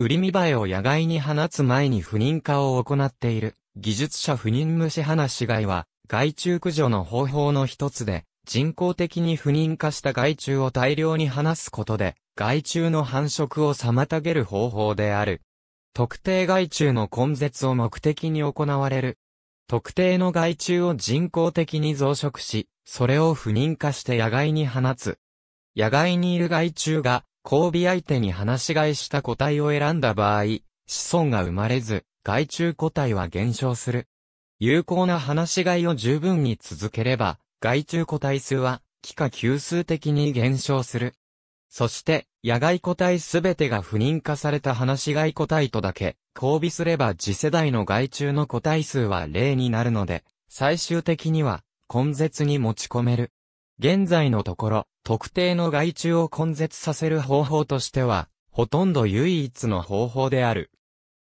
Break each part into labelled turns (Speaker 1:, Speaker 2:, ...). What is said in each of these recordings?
Speaker 1: 売り見栄えを野外に放つ前に不妊化を行っている、技術者不妊虫放し害は、害虫駆除の方法の一つで、人工的に不妊化した害虫を大量に放すことで、害虫の繁殖を妨げる方法である。特定害虫の根絶を目的に行われる。特定の害虫を人工的に増殖し、それを不妊化して野外に放つ。野外にいる害虫が交尾相手に話し飼いした個体を選んだ場合、子孫が生まれず、害虫個体は減少する。有効な話し飼いを十分に続ければ、害虫個体数は、期下級数的に減少する。そして、野外個体すべてが不妊化された放し飼い個体とだけ、交尾すれば次世代の害虫の個体数は0になるので、最終的には、根絶に持ち込める。現在のところ、特定の害虫を根絶させる方法としては、ほとんど唯一の方法である。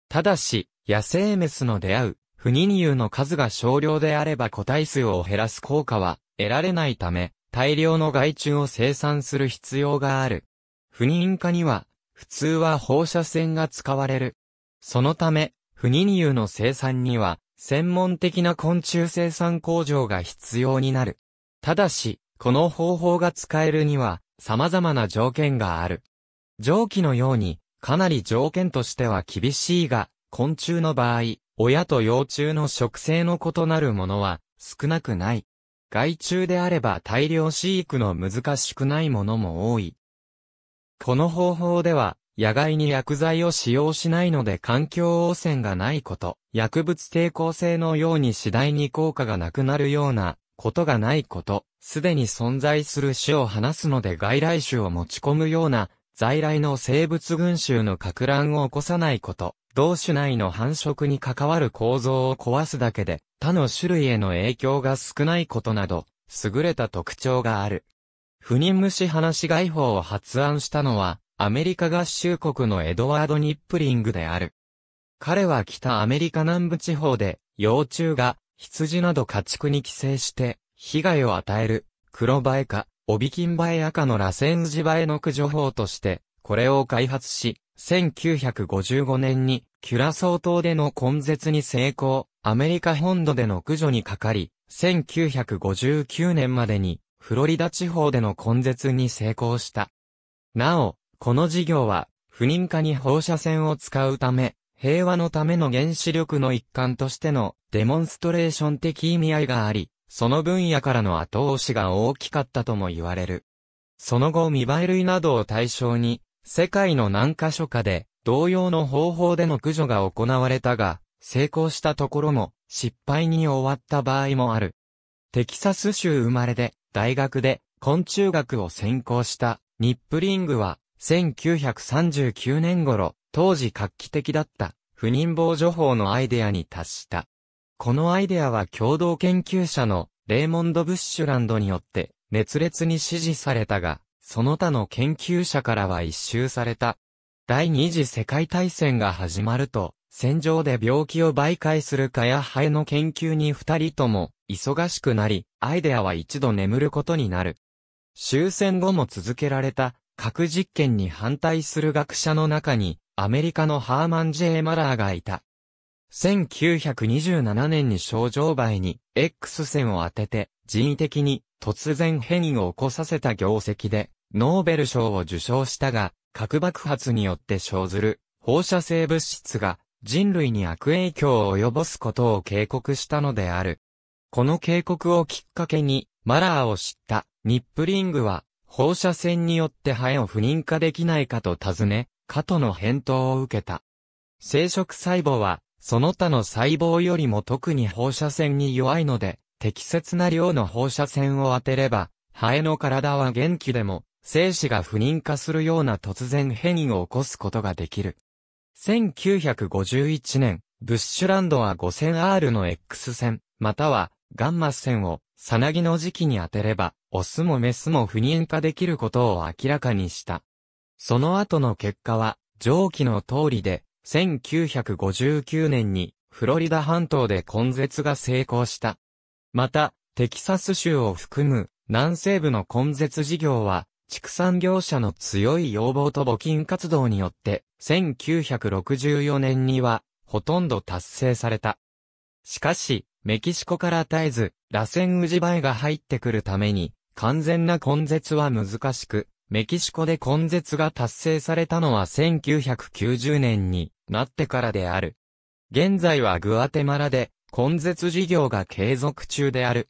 Speaker 1: ただし、野生メスの出会う、不妊乳の数が少量であれば個体数を減らす効果は得られないため、大量の害虫を生産する必要がある。不妊化には、普通は放射線が使われる。そのため、不妊乳の生産には、専門的な昆虫生産工場が必要になる。ただし、この方法が使えるには、様々な条件がある。上記のように、かなり条件としては厳しいが、昆虫の場合、親と幼虫の食性の異なるものは少なくない。害虫であれば大量飼育の難しくないものも多い。この方法では、野外に薬剤を使用しないので環境汚染がないこと、薬物抵抗性のように次第に効果がなくなるようなことがないこと、すでに存在する種を話すので外来種を持ち込むような、在来の生物群衆の拡乱を起こさないこと、同種内の繁殖に関わる構造を壊すだけで、他の種類への影響が少ないことなど、優れた特徴がある。不妊虫話外法を発案したのは、アメリカ合衆国のエドワード・ニップリングである。彼は北アメリカ南部地方で、幼虫が羊など家畜に寄生して、被害を与える、黒バエか、帯金キンバエ赤の螺旋ジバエの駆除法として、これを開発し、1955年に、キュラソー島での根絶に成功、アメリカ本土での駆除にかかり、1959年までに、フロリダ地方での根絶に成功した。なお、この事業は、不妊化に放射線を使うため、平和のための原子力の一環としてのデモンストレーション的意味合いがあり、その分野からの後押しが大きかったとも言われる。その後未栄類などを対象に、世界の何箇所かで同様の方法での駆除が行われたが、成功したところも失敗に終わった場合もある。テキサス州生まれで大学で昆虫学を専攻したニップリングは1939年頃当時画期的だった、不妊防除法のアイデアに達した。このアイデアは共同研究者のレーモンド・ブッシュランドによって熱烈に支持されたが、その他の研究者からは一周された。第二次世界大戦が始まると、戦場で病気を媒介する蚊やハエの研究に二人とも忙しくなり、アイデアは一度眠ることになる。終戦後も続けられた核実験に反対する学者の中に、アメリカのハーマン・ジェ J・ マラーがいた。1927年に症状倍に X 線を当てて人為的に突然変異を起こさせた業績でノーベル賞を受賞したが核爆発によって生ずる放射性物質が人類に悪影響を及ぼすことを警告したのである。この警告をきっかけにマラーを知ったニップリングは放射線によってハエを不妊化できないかと尋ね、かとの返答を受けた。生殖細胞は、その他の細胞よりも特に放射線に弱いので、適切な量の放射線を当てれば、ハエの体は元気でも、精子が不妊化するような突然変異を起こすことができる。1951年、ブッシュランドは 5000R の X 線、またはガンマ線を、さなぎの時期に当てれば、オスもメスも不妊化できることを明らかにした。その後の結果は、上記の通りで、1959年に、フロリダ半島で根絶が成功した。また、テキサス州を含む、南西部の根絶事業は、畜産業者の強い要望と募金活動によって、1964年には、ほとんど達成された。しかし、メキシコから絶えず、螺旋ウジバエが入ってくるために、完全な根絶は難しく、メキシコで根絶が達成されたのは1990年になってからである。現在はグアテマラで根絶事業が継続中である。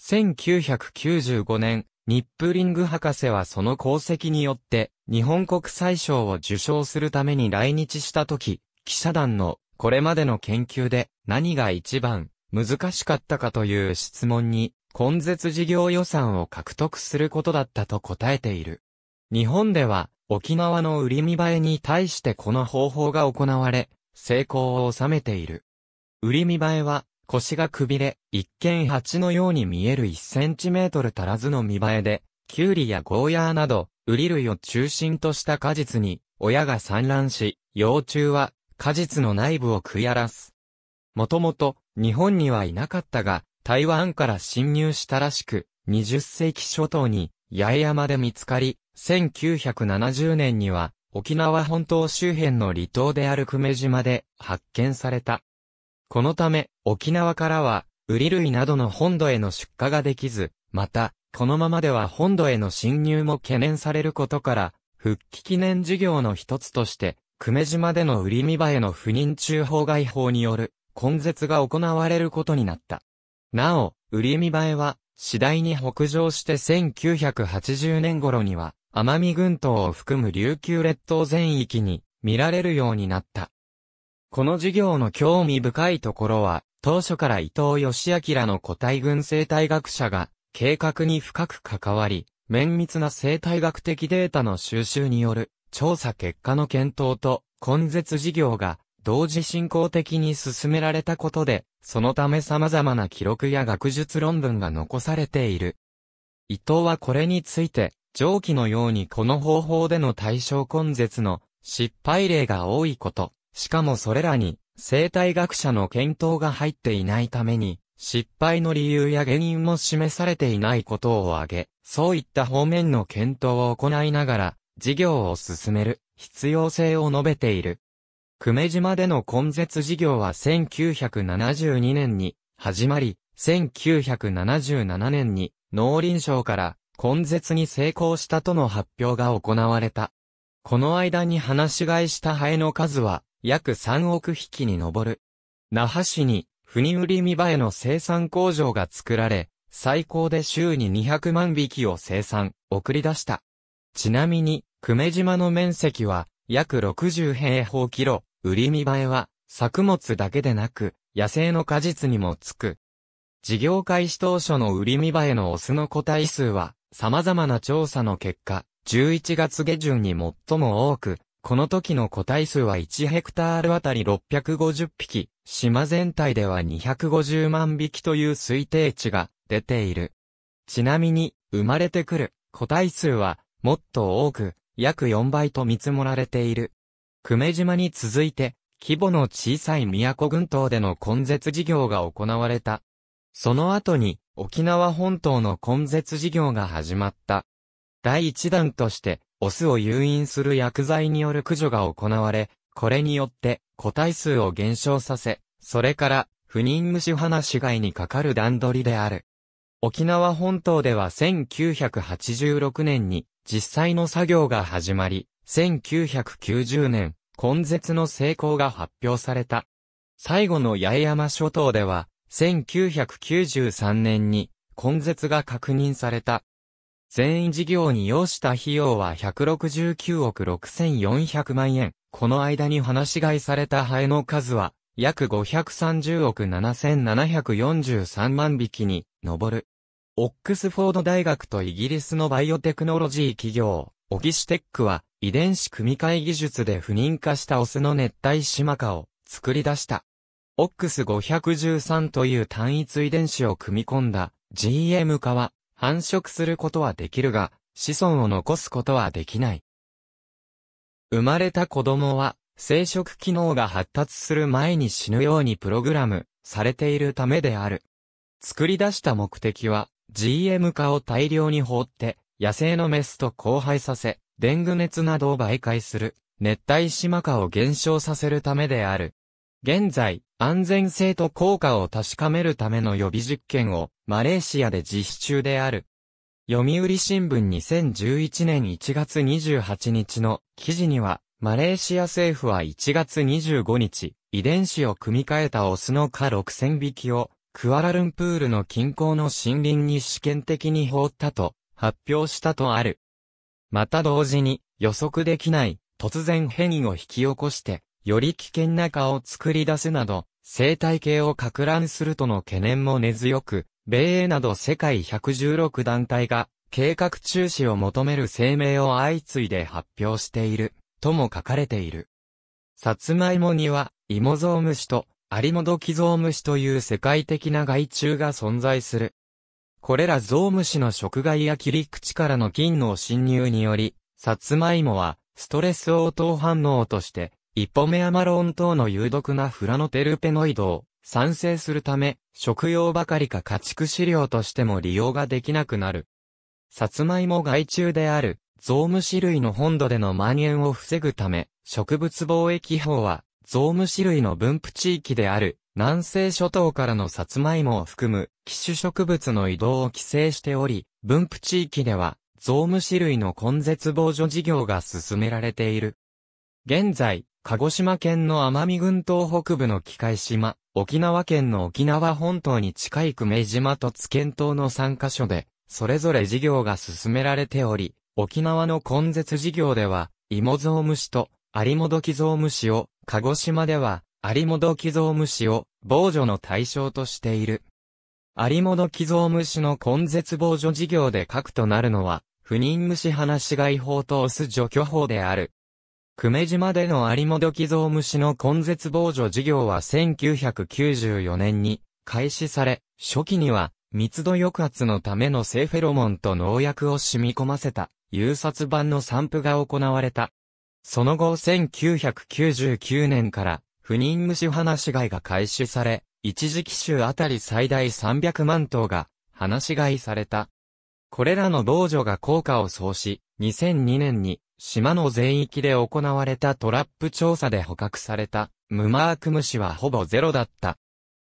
Speaker 1: 1995年、ニップリング博士はその功績によって日本国際賞を受賞するために来日した時、記者団のこれまでの研究で何が一番難しかったかという質問に根絶事業予算を獲得することだったと答えている。日本では、沖縄の売り見栄えに対してこの方法が行われ、成功を収めている。売り見栄えは、腰がくびれ、一見鉢のように見える1センチメートル足らずの見栄えで、キュウリやゴーヤーなど、売り類を中心とした果実に、親が産卵し、幼虫は果実の内部を食い荒らす。もともと、日本にはいなかったが、台湾から侵入したらしく、20世紀初頭に八重山で見つかり、1970年には沖縄本島周辺の離島である久米島で発見された。このため、沖縄からは、ウリ類などの本土への出荷ができず、また、このままでは本土への侵入も懸念されることから、復帰記念事業の一つとして、久米島での売り見場への不妊中法外法による、根絶が行われることになった。なお、売り見バえは、次第に北上して1980年頃には、奄美群島を含む琉球列島全域に見られるようになった。この事業の興味深いところは、当初から伊藤義明の個体群生態学者が、計画に深く関わり、綿密な生態学的データの収集による、調査結果の検討と、根絶事業が、同時進行的に進められたことで、そのため様々な記録や学術論文が残されている。伊藤はこれについて、上記のようにこの方法での対象根絶の失敗例が多いこと、しかもそれらに生態学者の検討が入っていないために、失敗の理由や原因も示されていないことを挙げ、そういった方面の検討を行いながら、事業を進める必要性を述べている。久米島での根絶事業は1972年に始まり、1977年に農林省から根絶に成功したとの発表が行われた。この間に放し飼いしたハエの数は約3億匹に上る。那覇市に、ふにうりみばえの生産工場が作られ、最高で週に200万匹を生産、送り出した。ちなみに、久米島の面積は、約60平方キロ、売り見栄えは、作物だけでなく、野生の果実にもつく。事業開始当初の売り見栄えのオスの個体数は、様々な調査の結果、11月下旬に最も多く、この時の個体数は1ヘクタールあたり650匹、島全体では250万匹という推定値が出ている。ちなみに、生まれてくる個体数は、もっと多く、約4倍と見積もられている。久米島に続いて、規模の小さい宮古群島での根絶事業が行われた。その後に、沖縄本島の根絶事業が始まった。第一弾として、オスを誘引する薬剤による駆除が行われ、これによって個体数を減少させ、それから不妊虫話市害にかかる段取りである。沖縄本島では1986年に実際の作業が始まり、1990年、根絶の成功が発表された。最後の八重山諸島では、1993年に根絶が確認された。全員事業に要した費用は169億6400万円。この間に放し飼いされたハエの数は、約530億7743万匹に上る。オックスフォード大学とイギリスのバイオテクノロジー企業、オギシテックは遺伝子組み換え技術で不妊化したオスの熱帯シマカを作り出した。OX513 という単一遺伝子を組み込んだ GM 化は繁殖することはできるが子孫を残すことはできない。生まれた子供は生殖機能が発達する前に死ぬようにプログラムされているためである。作り出した目的は GM 化を大量に放って野生のメスと交配させ、デング熱などを媒介する、熱帯島化を減少させるためである。現在、安全性と効果を確かめるための予備実験を、マレーシアで実施中である。読売新聞2011年1月28日の記事には、マレーシア政府は1月25日、遺伝子を組み替えたオスの蚊6000匹を、クアラルンプールの近郊の森林に試験的に放ったと発表したとある。また同時に予測できない突然変異を引き起こして、より危険な蚊を作り出すなど、生態系を拡乱するとの懸念も根強く、米英など世界116団体が計画中止を求める声明を相次いで発表している、とも書かれている。サツマイモには、イモゾウムシとアリモドキゾウムシという世界的な害虫が存在する。これらゾウムシの食害や切り口からの菌の侵入により、サツマイモは、ストレス応答反応として、イポメアマロン等の有毒なフラノテルペノイドを産生するため、食用ばかりか家畜飼料としても利用ができなくなる。サツマイモ害虫である、ゾウムシ類の本土での蔓延を防ぐため、植物防疫法は、ゾウムシ類の分布地域である、南西諸島からのサツマイモを含む、寄種植物の移動を規制しており、分布地域では、ゾウムシ類の根絶防除事業が進められている。現在、鹿児島県の奄美群島北部の機械島、沖縄県の沖縄本島に近い久米島と津県島の3カ所で、それぞれ事業が進められており、沖縄の根絶事業では、芋ゾウムシと、アリモドキゾウムシを、鹿児島では、有元寄贈虫を防除の対象としている。有元寄贈虫の根絶防除事業で核となるのは、不妊虫放し外法とオス除去法である。久米島での有元寄贈虫の根絶防除事業は1994年に開始され、初期には密度抑圧のためのセフェロモンと農薬を染み込ませた、誘殺版の散布が行われた。その後1999年から不妊虫放し飼いが開始され、一時期州あたり最大300万頭が放し飼いされた。これらの防除が効果を奏し、2002年に島の全域で行われたトラップ調査で捕獲されたムマーク虫はほぼゼロだった。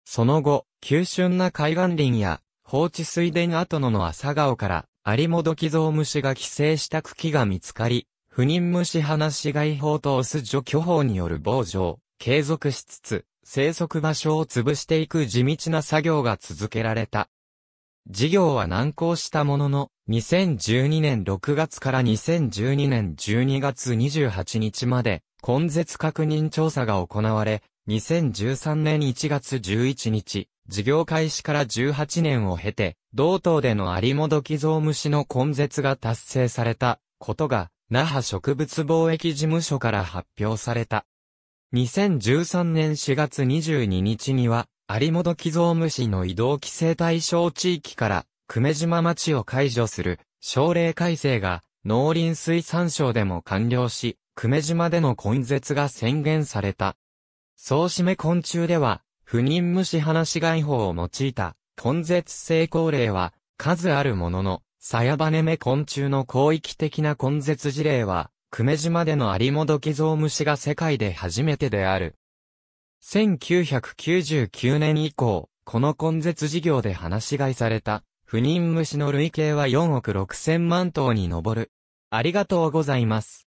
Speaker 1: その後、急峻な海岸林や放置水田跡のの朝顔からアリモドキゾウが寄生した茎が見つかり、不妊虫放し飼い法とオス除去法による防除を継続しつつ、生息場所を潰していく地道な作業が続けられた。事業は難航したものの、2012年6月から2012年12月28日まで、根絶確認調査が行われ、2013年1月11日、事業開始から18年を経て、同等での有もどきゾウムシの根絶が達成されたことが、那覇植物貿易事務所から発表された。2013年4月22日には、有本木蔵無市の移動規制対象地域から、久米島町を解除する、省令改正が、農林水産省でも完了し、久米島での根絶が宣言された。総締め昆虫では、不妊虫放し外法を用いた、根絶成功例は、数あるものの、鞘羽目昆虫の広域的な根絶事例は、久米島での有リモドキゾウムシが世界で初めてである。1999年以降、この根絶事業で放し飼いされた、不妊虫の累計は4億6千万頭に上る。ありがとうございます。